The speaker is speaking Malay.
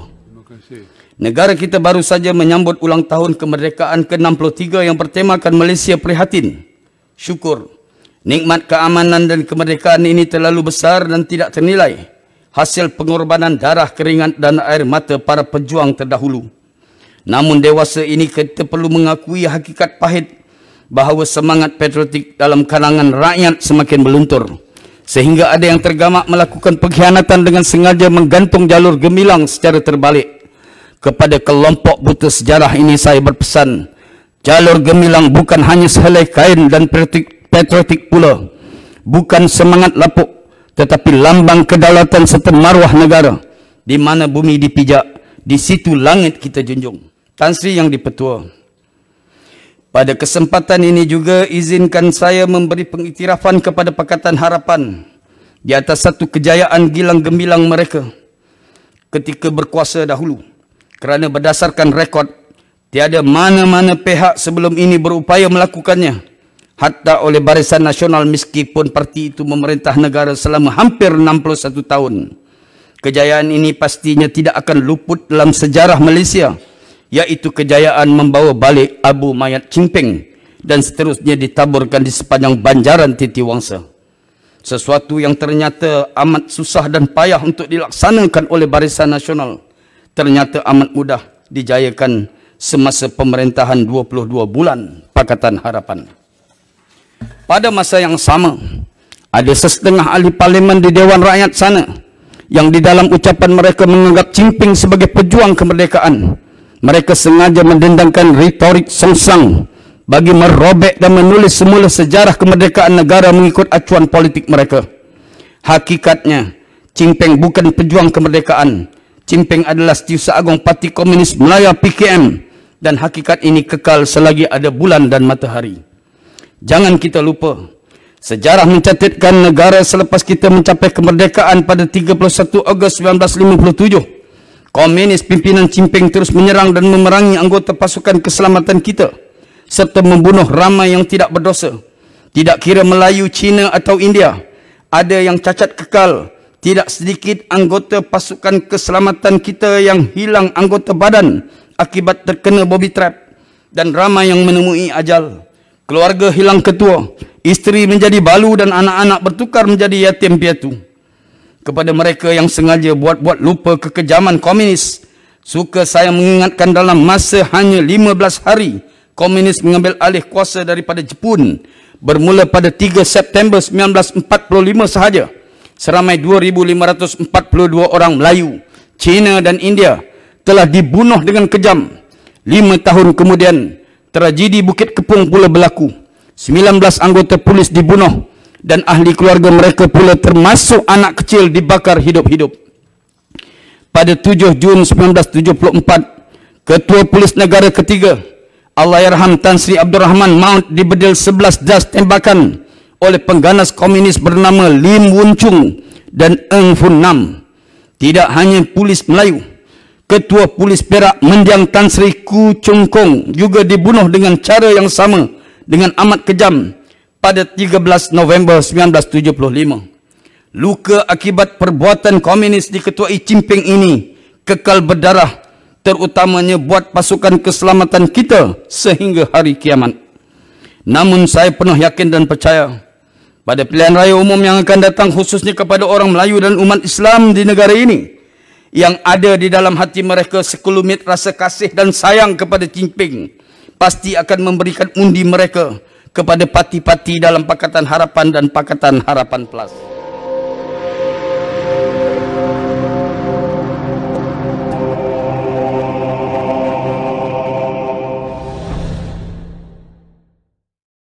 Terima Negara kita baru saja menyambut ulang tahun kemerdekaan ke-63 yang bertemakan Malaysia Prihatin. Syukur, nikmat keamanan dan kemerdekaan ini terlalu besar dan tidak ternilai. Hasil pengorbanan darah, keringat dan air mata para pejuang terdahulu. Namun dewasa ini kita perlu mengakui hakikat pahit bahawa semangat patriotik dalam kalangan rakyat semakin meluntur sehingga ada yang tergamak melakukan pengkhianatan dengan sengaja menggantung jalur gemilang secara terbalik. Kepada kelompok buta sejarah ini saya berpesan, jalur gemilang bukan hanya sehelai kain dan patriotik pula, bukan semangat lapuk, tetapi lambang kedaulatan serta maruah negara. Di mana bumi dipijak, di situ langit kita junjung. Tan Sri Yang dipetua. Pada kesempatan ini juga izinkan saya memberi pengiktirafan kepada Pakatan Harapan di atas satu kejayaan gilang gemilang mereka ketika berkuasa dahulu kerana berdasarkan rekod tiada mana-mana pihak sebelum ini berupaya melakukannya hatta oleh Barisan Nasional meskipun parti itu memerintah negara selama hampir 61 tahun kejayaan ini pastinya tidak akan luput dalam sejarah Malaysia iaitu kejayaan membawa balik Abu Mayat Cimping dan seterusnya ditaburkan di sepanjang banjaran titi wangsa. Sesuatu yang ternyata amat susah dan payah untuk dilaksanakan oleh Barisan Nasional ternyata amat mudah dijayakan semasa pemerintahan 22 bulan Pakatan Harapan. Pada masa yang sama, ada setengah ahli parlimen di Dewan Rakyat sana yang di dalam ucapan mereka menganggap Cimping sebagai pejuang kemerdekaan. Mereka sengaja mendendangkan retorik sengsang bagi merobek dan menulis semula sejarah kemerdekaan negara mengikut acuan politik mereka. Hakikatnya, Cimpeng bukan pejuang kemerdekaan. Cimpeng adalah setiusa agung parti komunis Melayu PKM dan hakikat ini kekal selagi ada bulan dan matahari. Jangan kita lupa, sejarah mencatatkan negara selepas kita mencapai kemerdekaan pada 31 Ogos 1957 Komunis pimpinan Cimpeng terus menyerang dan memerangi anggota pasukan keselamatan kita serta membunuh ramai yang tidak berdosa. Tidak kira Melayu, Cina atau India, ada yang cacat kekal. Tidak sedikit anggota pasukan keselamatan kita yang hilang anggota badan akibat terkena bobby trap dan ramai yang menemui ajal. Keluarga hilang ketua, isteri menjadi balu dan anak-anak bertukar menjadi yatim piatu kepada mereka yang sengaja buat-buat lupa kekejaman komunis. Suka saya mengingatkan dalam masa hanya 15 hari, komunis mengambil alih kuasa daripada Jepun bermula pada 3 September 1945 sahaja. Seramai 2,542 orang Melayu, Cina dan India telah dibunuh dengan kejam. 5 tahun kemudian, tragedi Bukit Kepung pula berlaku. 19 anggota polis dibunuh dan ahli keluarga mereka pula termasuk anak kecil dibakar hidup-hidup. Pada 7 Jun 1974, Ketua Polis Negara ketiga, Allahyarham Tan Sri Abdul Rahman Mount dibedil 11 das tembakan oleh pengganas komunis bernama Lim Wun Chung dan Eng Fun Nam. Tidak hanya polis Melayu, Ketua Polis Perak Mendiang Tan Sri Ku Chung Kong juga dibunuh dengan cara yang sama dengan amat Kejam pada 13 November 1975. Luka akibat perbuatan komunis diketuai Cimping ini kekal berdarah terutamanya buat pasukan keselamatan kita sehingga hari kiamat. Namun saya penuh yakin dan percaya pada pilihan raya umum yang akan datang khususnya kepada orang Melayu dan umat Islam di negara ini yang ada di dalam hati mereka sekulumit rasa kasih dan sayang kepada Cimping pasti akan memberikan undi mereka kepada parti-parti dalam Pakatan Harapan dan Pakatan Harapan Plus.